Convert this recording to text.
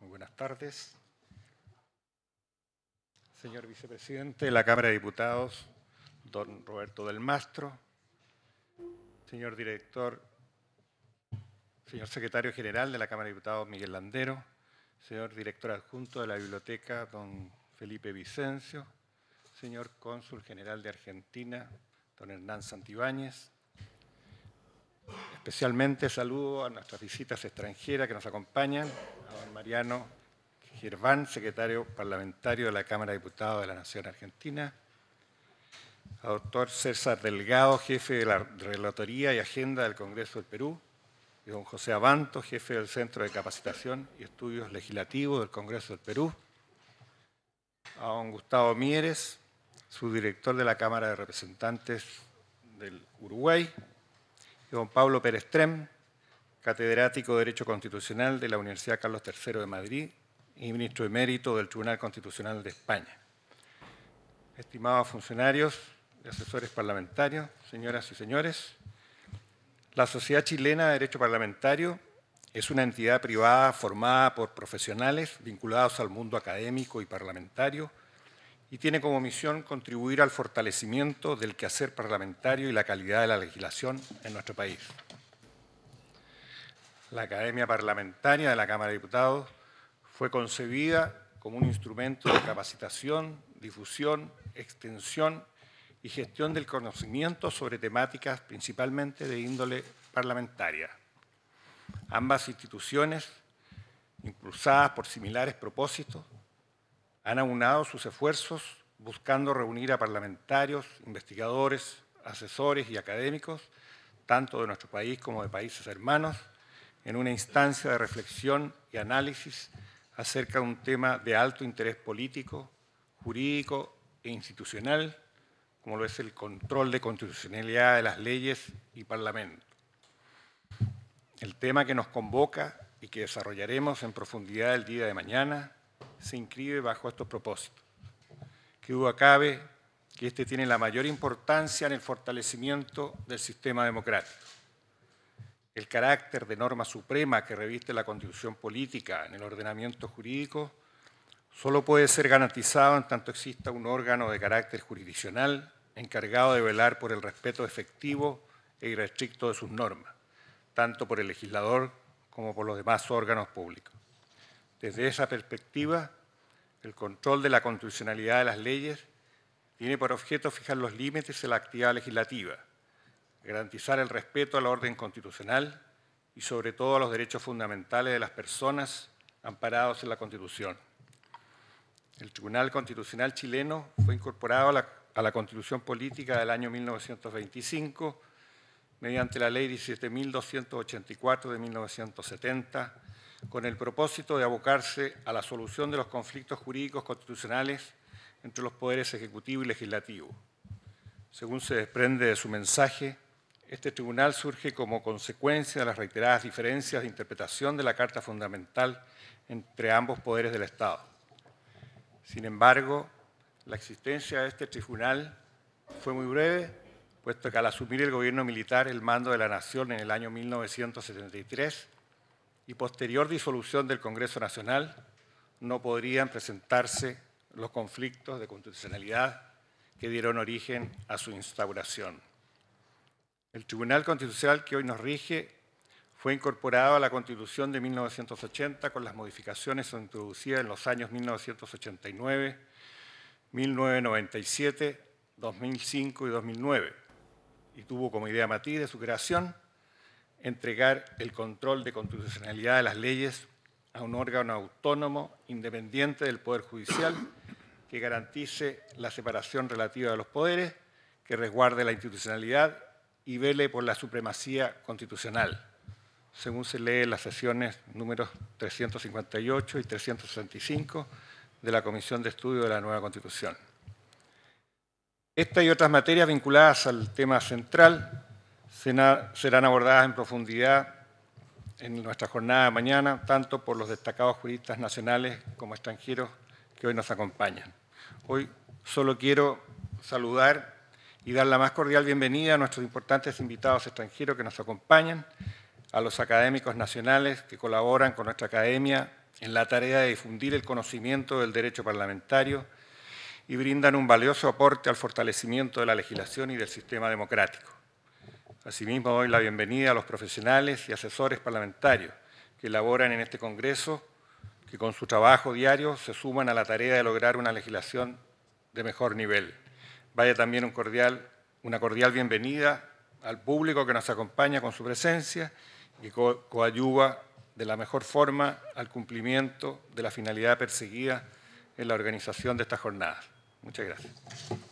Muy buenas tardes. Señor vicepresidente de la Cámara de Diputados, don Roberto del Mastro, señor director, señor secretario general de la Cámara de Diputados, Miguel Landero, señor director adjunto de la biblioteca, don Felipe Vicencio, señor cónsul general de Argentina, don Hernán Santibáñez. Especialmente saludo a nuestras visitas extranjeras que nos acompañan, a don Mariano Gerván, secretario parlamentario de la Cámara de Diputados de la Nación Argentina, a doctor César Delgado, jefe de la Relatoría y Agenda del Congreso del Perú, y don José Abanto, jefe del Centro de Capacitación y Estudios Legislativos del Congreso del Perú, a don Gustavo Mieres, subdirector de la Cámara de Representantes del Uruguay, y don Pablo Perestrem, catedrático de Derecho Constitucional de la Universidad Carlos III de Madrid y ministro emérito del Tribunal Constitucional de España. Estimados funcionarios y asesores parlamentarios, señoras y señores, la Sociedad Chilena de Derecho Parlamentario es una entidad privada formada por profesionales vinculados al mundo académico y parlamentario y tiene como misión contribuir al fortalecimiento del quehacer parlamentario y la calidad de la legislación en nuestro país la Academia Parlamentaria de la Cámara de Diputados fue concebida como un instrumento de capacitación, difusión, extensión y gestión del conocimiento sobre temáticas principalmente de índole parlamentaria. Ambas instituciones, impulsadas por similares propósitos, han aunado sus esfuerzos buscando reunir a parlamentarios, investigadores, asesores y académicos, tanto de nuestro país como de países hermanos, en una instancia de reflexión y análisis acerca de un tema de alto interés político, jurídico e institucional, como lo es el control de constitucionalidad de las leyes y parlamento. El tema que nos convoca y que desarrollaremos en profundidad el día de mañana se inscribe bajo estos propósitos. Que duda cabe que este tiene la mayor importancia en el fortalecimiento del sistema democrático el carácter de norma suprema que reviste la constitución política en el ordenamiento jurídico solo puede ser garantizado en tanto exista un órgano de carácter jurisdiccional encargado de velar por el respeto efectivo e irrestricto de sus normas, tanto por el legislador como por los demás órganos públicos. Desde esa perspectiva, el control de la constitucionalidad de las leyes tiene por objeto fijar los límites de la actividad legislativa, garantizar el respeto a la orden constitucional y sobre todo a los derechos fundamentales de las personas amparados en la Constitución. El Tribunal Constitucional chileno fue incorporado a la, a la Constitución Política del año 1925 mediante la Ley 17.284 de 1970, con el propósito de abocarse a la solución de los conflictos jurídicos constitucionales entre los poderes ejecutivo y legislativo. Según se desprende de su mensaje, este tribunal surge como consecuencia de las reiteradas diferencias de interpretación de la Carta Fundamental entre ambos poderes del Estado. Sin embargo, la existencia de este tribunal fue muy breve, puesto que al asumir el gobierno militar el mando de la Nación en el año 1973 y posterior disolución del Congreso Nacional, no podrían presentarse los conflictos de constitucionalidad que dieron origen a su instauración. El Tribunal Constitucional que hoy nos rige fue incorporado a la Constitución de 1980 con las modificaciones introducidas en los años 1989, 1997, 2005 y 2009, y tuvo como idea matiz de su creación entregar el control de constitucionalidad de las leyes a un órgano autónomo, independiente del Poder Judicial, que garantice la separación relativa de los poderes, que resguarde la institucionalidad y vele por la supremacía constitucional, según se lee en las sesiones números 358 y 365 de la Comisión de Estudio de la Nueva Constitución. Esta y otras materias vinculadas al tema central serán abordadas en profundidad en nuestra jornada de mañana, tanto por los destacados juristas nacionales como extranjeros que hoy nos acompañan. Hoy solo quiero saludar y dar la más cordial bienvenida a nuestros importantes invitados extranjeros que nos acompañan, a los académicos nacionales que colaboran con nuestra academia en la tarea de difundir el conocimiento del derecho parlamentario y brindan un valioso aporte al fortalecimiento de la legislación y del sistema democrático. Asimismo, doy la bienvenida a los profesionales y asesores parlamentarios que elaboran en este Congreso, que con su trabajo diario se suman a la tarea de lograr una legislación de mejor nivel. Vaya también una cordial bienvenida al público que nos acompaña con su presencia y co de la mejor forma al cumplimiento de la finalidad perseguida en la organización de estas jornadas. Muchas gracias.